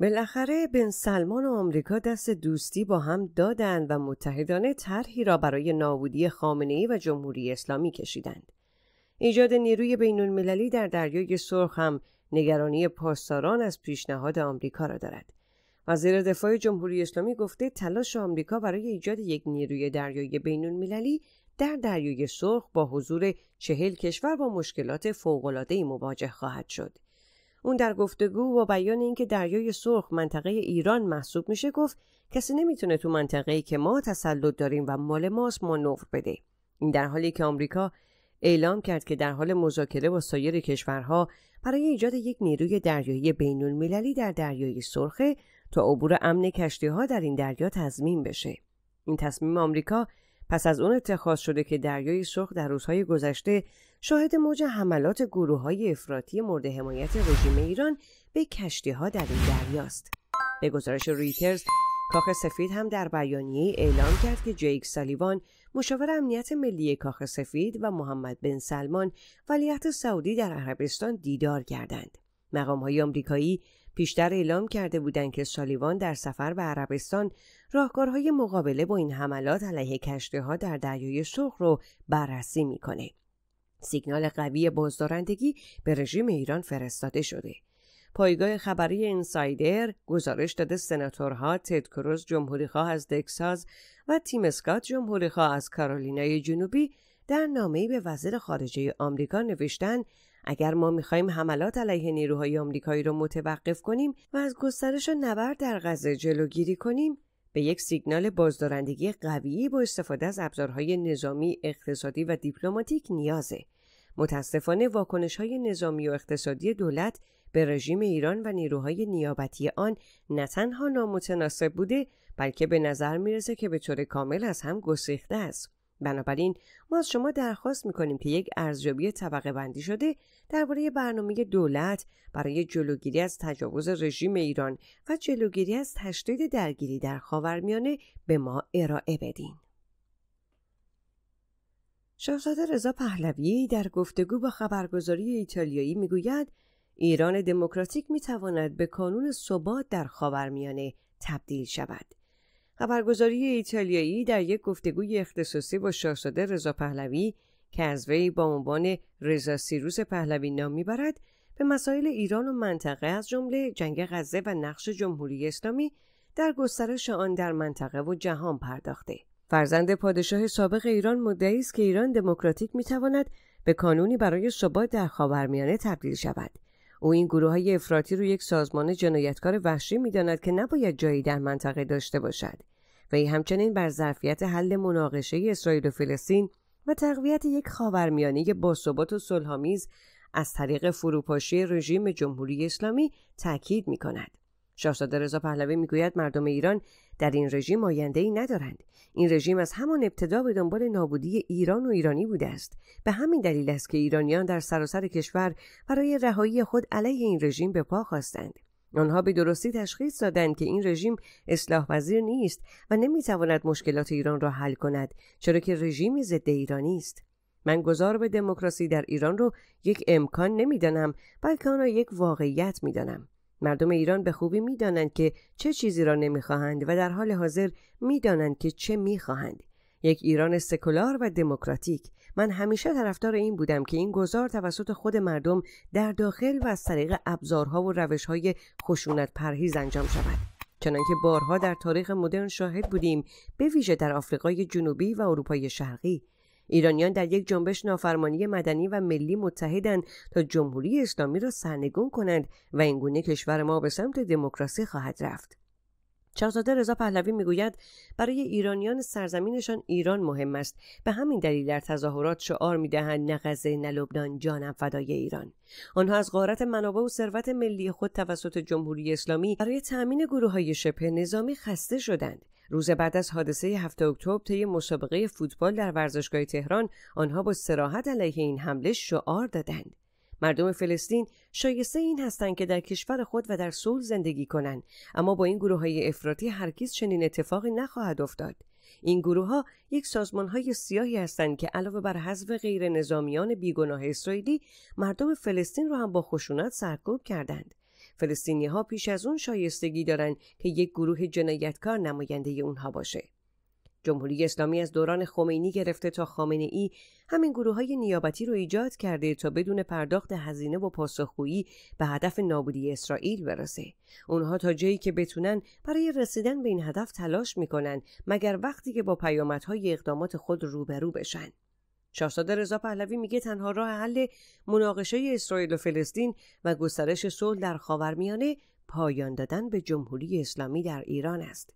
بالاخره بن سلمان و آمریکا دست دوستی با هم دادند و متحدانه طرحی را برای نابودی خامنه‌ای و جمهوری اسلامی کشیدند. ایجاد نیروی بین المللی در دریای سرخ هم نگرانی پاسداران از پیشنهاد آمریکا را دارد. وزیر دفاع جمهوری اسلامی گفته تلاش آمریکا برای ایجاد یک نیروی دریایی بین المللی در دریای سرخ با حضور چهل کشور با مشکلات فوق‌العاده‌ای مواجه خواهد شد. اون در گفتگو با بیان اینکه دریای سرخ منطقه ایران محسوب میشه گفت کسی نمیتونه تو منطقه که ما تسلط داریم و مال ماست نور بده این در حالی که آمریکا اعلام کرد که در حال مذاکره با سایر کشورها برای ایجاد یک نیروی دریایی بین المللی در دریای سرخه تا عبور امن کشتی ها در این دریا تضمین بشه این تصمیم آمریکا پس از اون اتخاذ شده که دریای سرخ در روزهای گذشته شاهد موج حملات گروه های افراطی مورد حمایت رژیم ایران به کشتی ها در این دریاست. به گزارش ریترز، کاخ سفید هم در بیانیه اعلام کرد که جیک سالیوان مشاور امنیت ملی کاخ سفید و محمد بن سلمان ولیعت سعودی در عربستان دیدار کردند. مقام های آمریکایی پیشتر اعلام کرده بودند که سالیوان در سفر به عربستان راهکارهای مقابله با این حملات علیه کشتی ها در دریای سرخ رو بررسی میکنه. سیگنال قوی بازدارندگی به رژیم ایران فرستاده شده. پایگاه خبری اینسایدر گزارش داده سناتورها تد کروز جمهوریخواه از دکساز و تیم اسکات جمهوریخواه از کارولینای جنوبی در نامه‌ای به وزیر خارجه آمریکا نوشتن اگر ما میخواهیم حملات علیه نیروهای آمریکایی را متوقف کنیم و از گسترش نبرد در غزه جلوگیری کنیم به یک سیگنال بازدارندگی قوی با استفاده از ابزارهای نظامی اقتصادی و دیپلماتیک نیازه متاسفانه واکنش های نظامی و اقتصادی دولت به رژیم ایران و نیروهای نیابتی آن نه تنها نامتناسب بوده بلکه به نظر میرسه که به طور کامل از هم گسیخته است بنابراین ما از شما درخواست میکنیم که یک ارزیابی طبقه بندی شده درباره برنامه دولت برای جلوگیری از تجاوز رژیم ایران و جلوگیری از تشدید درگیری در خاورمیانه به ما ارائه بدین. شاهزاده رضا پهلوی در گفتگو با خبرگزاری ایتالیایی میگوید ایران دموکراتیک میتواند به کانون ثبات در خاورمیانه تبدیل شود خبرگزاری ایتالیایی در یک گفتگوی اختصاصی با شاهزاده رضا پهلوی که از وی با عنوان رضا سیروس پهلوی نام میبرد به مسائل ایران و منطقه از جمله جنگ غزه و نقش جمهوری اسلامی در گسترش آن در منطقه و جهان پرداخته فرزند پادشاه سابق ایران مدعی است که ایران دموکراتیک میتواند به کانونی برای ثبات در خاورمیانه تبدیل شود او این گروه های افراطی رو یک سازمان جنایتکار وحشی میداند که نباید جایی در منطقه داشته باشد وی همچنین بر ظرفیت حل مناقشه اسرائیل و فلسطین و تقویت یک خاورمیانه با ثبات و صلحآمیز از طریق فروپاشی رژیم جمهوری اسلامی تاکید می کند. شاهزاده رضا پهلوی میگوید مردم ایران در این رژیم آینده ای ندارند این رژیم از همان ابتدا به دنبال نابودی ایران و ایرانی بوده است به همین دلیل است که ایرانیان در سراسر کشور برای رهایی خود علیه این رژیم به پا خواستند آنها به درستی تشخیص دادند که این رژیم اصلاح وزیر نیست و نمیتواند مشکلات ایران را حل کند چرا که رژیمی ضد ایرانی است من گذار به دموکراسی در ایران رو یک امکان نمیدانم بلکه آن را یک واقعیت میدانم مردم ایران به خوبی میدانند که چه چیزی را نمیخواهند و در حال حاضر میدانند که چه میخواهند یک ایران سکولار و دموکراتیک من همیشه طرفدار این بودم که این گذار توسط خود مردم در داخل و از طریق ابزارها و روشهای خشونت پرهیز انجام شود چنانکه بارها در تاریخ مدرن شاهد بودیم به ویژه در آفریقای جنوبی و اروپای شرقی ایرانیان در یک جنبش نافرمانی مدنی و ملی متحدند تا جمهوری اسلامی را سرنگون کنند و اینگونه کشور ما به سمت دموکراسی خواهد رفت شاهزاده رضا پهلوی میگوید برای ایرانیان سرزمینشان ایران مهم است به همین دلیل در تظاهرات شعار میدهند نه غزه نه لبنان جانم فدای ایران آنها از غارت منابع و ثروت ملی خود توسط جمهوری اسلامی برای تامین گروه های شبه نظامی خسته شدند روز بعد از حادثه 7 اکتبر طی مسابقه فوتبال در ورزشگاه تهران آنها با سراحت علیه این حمله شعار دادند مردم فلسطین شایسته این هستند که در کشور خود و در صلح زندگی کنند اما با این گروه های افراطی هرگز چنین اتفاقی نخواهد افتاد این گروه ها یک سازمان های سیاهی هستند که علاوه بر حذف غیر نظامیان بیگناه اسرائیلی مردم فلسطین را هم با خشونت سرکوب کردند فلسطینی ها پیش از اون شایستگی دارند که یک گروه جنایتکار نماینده اونها باشه جمهوری اسلامی از دوران خمینی گرفته تا خامنه ای همین گروه های نیابتی رو ایجاد کرده تا بدون پرداخت هزینه و پاسخگویی به هدف نابودی اسرائیل برسه. اونها تا جایی که بتونن برای رسیدن به این هدف تلاش میکنن مگر وقتی که با پیامدهای اقدامات خود روبرو بشن. شاهزاده رضا پهلوی میگه تنها راه حل مناقشه اسرائیل و فلسطین و گسترش صلح در خاورمیانه پایان دادن به جمهوری اسلامی در ایران است.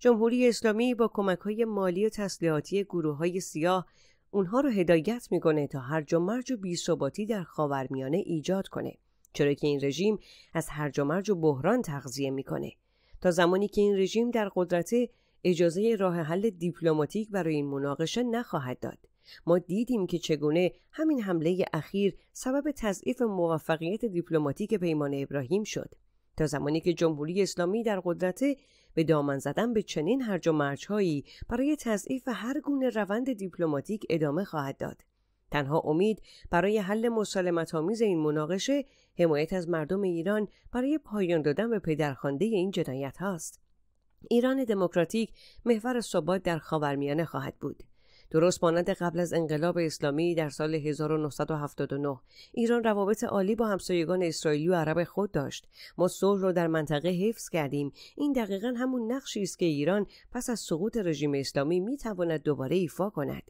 جمهوری اسلامی با کمک های مالی و تسلیحاتی گروه های سیاه اونها رو هدایت میکنه تا هرج و مرج و بیثباتی در خاورمیانه ایجاد کنه چرا که این رژیم از هر و مرج و بحران تغذیه میکنه تا زمانی که این رژیم در قدرت اجازه راه حل دیپلماتیک برای این مناقشه نخواهد داد ما دیدیم که چگونه همین حمله اخیر سبب تضعیف موفقیت دیپلماتیک پیمان ابراهیم شد تا زمانی که جمهوری اسلامی در قدرت به دامن زدن به چنین هرج و مرجهایی برای تضعیف هر گونه روند دیپلماتیک ادامه خواهد داد تنها امید برای حل مسالمت آمیز این مناقشه حمایت از مردم ایران برای پایان دادن به پدرخوانده این جنایت هاست ایران دموکراتیک محور ثبات در خاورمیانه خواهد بود درست مانند قبل از انقلاب اسلامی در سال 1979 ایران روابط عالی با همسایگان اسرائیلی و عرب خود داشت ما صلح رو در منطقه حفظ کردیم این دقیقا همون نقشی است که ایران پس از سقوط رژیم اسلامی میتواند دوباره ایفا کند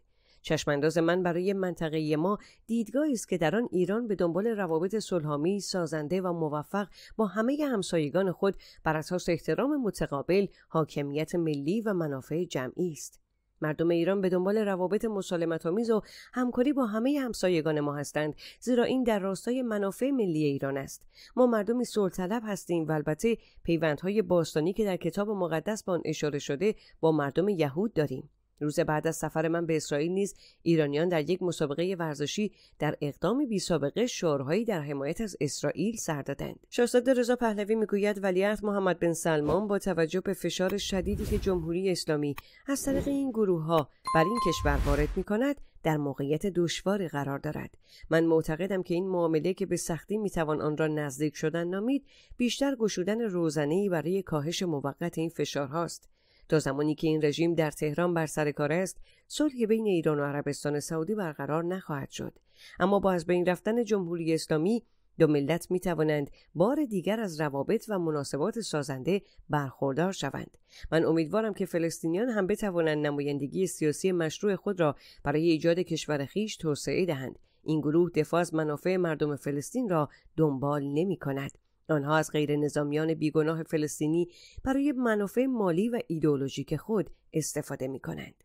چشمانداز من برای منطقه ما دیدگاهی است که در آن ایران به دنبال روابط صلحآمیز سازنده و موفق با همه همسایگان خود بر اساس احترام متقابل حاکمیت ملی و منافع جمعی است مردم ایران به دنبال روابط مسالمتآمیز و همکاری با همه همسایگان ما هستند زیرا این در راستای منافع ملی ایران است ما مردمی صلحطلب هستیم و البته پیوندهای باستانی که در کتاب مقدس به آن اشاره شده با مردم یهود داریم روز بعد از سفر من به اسرائیل نیز ایرانیان در یک مسابقه ورزشی در اقدام بی سابقه شعارهایی در حمایت از اسرائیل سر دادند شاهزاد رضا پهلوی میگوید ولیعهد محمد بن سلمان با توجه به فشار شدیدی که جمهوری اسلامی از طریق این گروه ها بر این کشور وارد می کند در موقعیت دشواری قرار دارد من معتقدم که این معامله که به سختی میتوان آن را نزدیک شدن نامید بیشتر گشودن روزنهای برای کاهش موقت این فشارهاست تا زمانی که این رژیم در تهران بر سر کار است صلح بین ایران و عربستان سعودی برقرار نخواهد شد اما با از بین رفتن جمهوری اسلامی دو ملت می توانند بار دیگر از روابط و مناسبات سازنده برخوردار شوند. من امیدوارم که فلسطینیان هم بتوانند نمایندگی سیاسی مشروع خود را برای ایجاد کشور خیش توسعه دهند. این گروه دفاع از منافع مردم فلسطین را دنبال نمی کند. آنها از غیر نظامیان بیگناه فلسطینی برای منافع مالی و ایدئولوژیک خود استفاده می کنند.